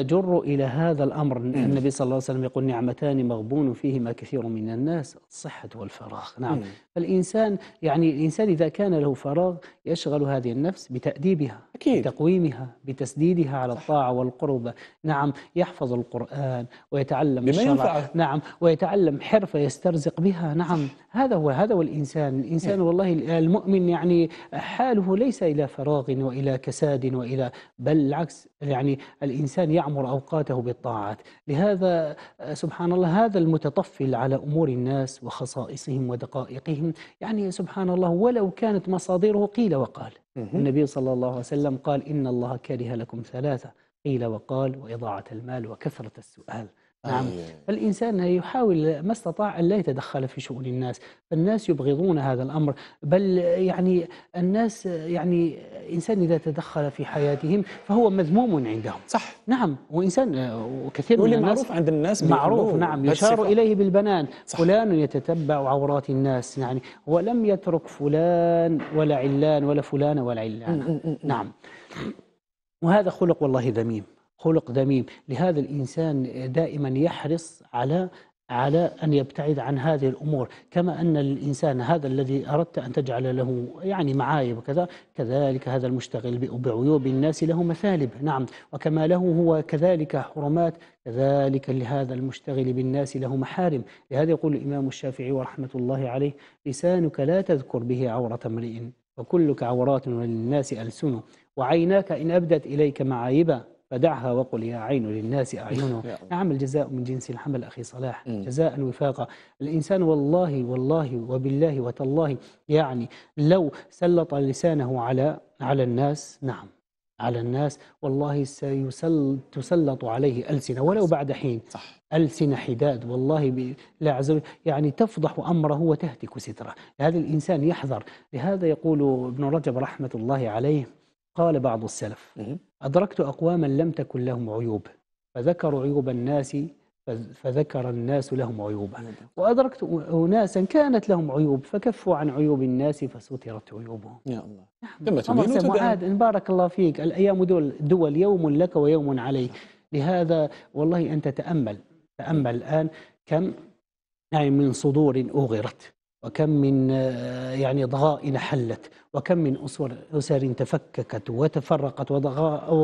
يجر إلى هذا الأمر النبي صلى الله عليه وسلم يقول نعمتان مغبون فيهما كثير من الناس الصحة والفراغ نعم فالإنسان يعني الإنسان إذا كان له فراغ يشغل هذه النفس بتأديبها أكيد. بتقويمها بتسديدها على صح. الطاعة والقربة نعم يحفظ القرآن ويتعلم الشرع نعم ويتعلم حرفة يسترزق بها نعم هذا هو هذا هو الإنسان الإنسان إيه. والله المؤمن يعني حاله ليس إلى فراغ وإلى كساد وإلى بل العكس يعني الإنسان يعمر أوقاته بالطاعات لهذا آه، سبحان الله هذا المتطفل على أمور الناس وخصائصهم ودقائقهم يعني سبحان الله ولو كانت مصادره قيل وقال النبي صلى الله عليه وسلم قال إن الله كره لكم ثلاثة قيل وقال وإضاعة المال وكثرة السؤال نعم إيه. فالإنسان يحاول ما استطاع أن لا يتدخل في شؤون الناس الناس يبغضون هذا الأمر بل يعني الناس يعني إنسان إذا تدخل في حياتهم فهو مذموم عندهم صح نعم وإنسان وكثير من الناس معروف عند الناس معروف نعم يشار إليه بالبنان صح. فلان يتتبع عورات الناس يعني ولم يترك فلان ولا علان ولا فلان ولا علان نعم وهذا خلق والله ذميم خلق ذميم لهذا الإنسان دائما يحرص على على أن يبتعد عن هذه الأمور كما أن الإنسان هذا الذي أردت أن تجعل له يعني معايب وكذا كذلك هذا المشتغل بعيوب الناس له مثالب نعم وكما له هو كذلك حرمات كذلك لهذا المشتغل بالناس له محارم لهذا يقول الإمام الشافعي ورحمة الله عليه لسانك لا تذكر به عورة امرئ وكلك عورات وللناس ألسنه وعيناك إن أبدت إليك معايبا فدعها وقل يا عين للناس أعينه نعم الجزاء من جنس الحمل أخي صلاح جزاء وفاقا الإنسان والله والله وبالله وتالله يعني لو سلط لسانه على على الناس نعم على الناس والله سيسل تسلط عليه ألسنة ولو بعد حين صح. ألسنة حداد والله لا عز يعني تفضح أمره وتهتك ستره هذا الإنسان يحذر لهذا يقول ابن رجب رحمة الله عليه قال بعض السلف أدركت أقواما لم تكن لهم عيوب فذكروا عيوب الناس فذكر الناس لهم عيوبا نعم. وأدركت أناسا كانت لهم عيوب فكفوا عن عيوب الناس فسترت عيوبهم يا الله نعم. تبين إن بارك الله فيك الأيام دول, دول يوم لك ويوم عليك لهذا والله أن تتأمل تأمل الآن كم يعني من صدور أغرت وكم من آه، يعني ضغائن حلت وكم من أسر, أسر تفككت وتفرقت وضغاء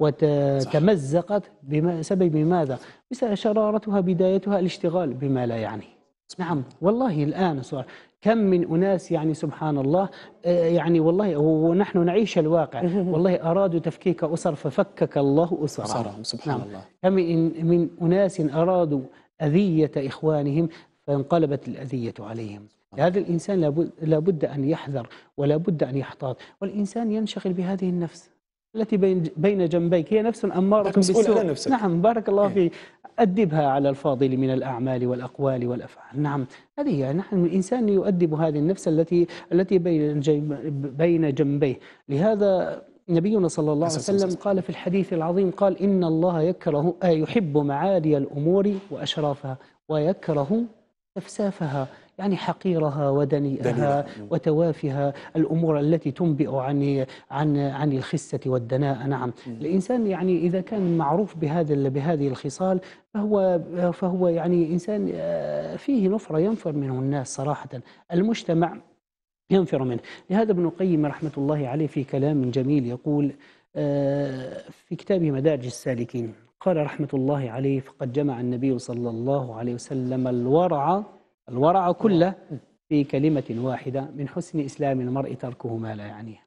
وتمزقت بسبب ماذا؟ شرارتها بدايتها الاشتغال بما لا يعني نعم والله الآن صار كم من أناس يعني سبحان الله آه، يعني والله ونحن نعيش الواقع والله أرادوا تفكيك أسر ففكك الله أسرهم سبحان نعم الله كم من أناس أرادوا أذية إخوانهم فانقلبت الأذية عليهم لهذا الإنسان لابد أن يحذر ولابد أن يحتاط والإنسان ينشغل بهذه النفس التي بين بين جنبيك هي نفس أمارة بالسوء نعم بارك الله إيه. فيك أدبها على الفاضل من الأعمال والأقوال والأفعال نعم هذه نحن الإنسان يؤدب هذه النفس التي التي بين بين جنبيه لهذا نبينا صلى الله عليه وسلم قال في الحديث العظيم قال إن الله يكره يحب معالي الأمور وأشرافها ويكره سفسافها يعني حقيرها ودنيئها وتوافها الأمور التي تنبئ عن عن عن الخسة والدناءة نعم الإنسان يعني إذا كان معروف بهذا بهذه الخصال فهو فهو يعني إنسان آه، فيه نفرة ينفر منه الناس صراحة المجتمع ينفر منه لهذا ابن القيم رحمة الله عليه في كلام جميل يقول آه، في كتابه مدارج السالكين قال رحمة الله عليه فقد جمع النبي صلى الله عليه وسلم الورع الورع كله في كلمة واحدة من حسن إسلام المرء تركه ما لا يعنيه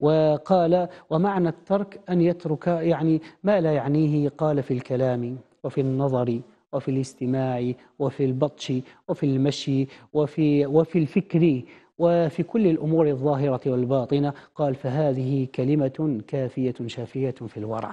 وقال ومعنى الترك أن يترك يعني ما لا يعنيه قال في الكلام وفي النظر وفي الاستماع وفي البطش وفي المشي وفي, وفي الفكر وفي كل الأمور الظاهرة والباطنة قال فهذه كلمة كافية شافية في الورع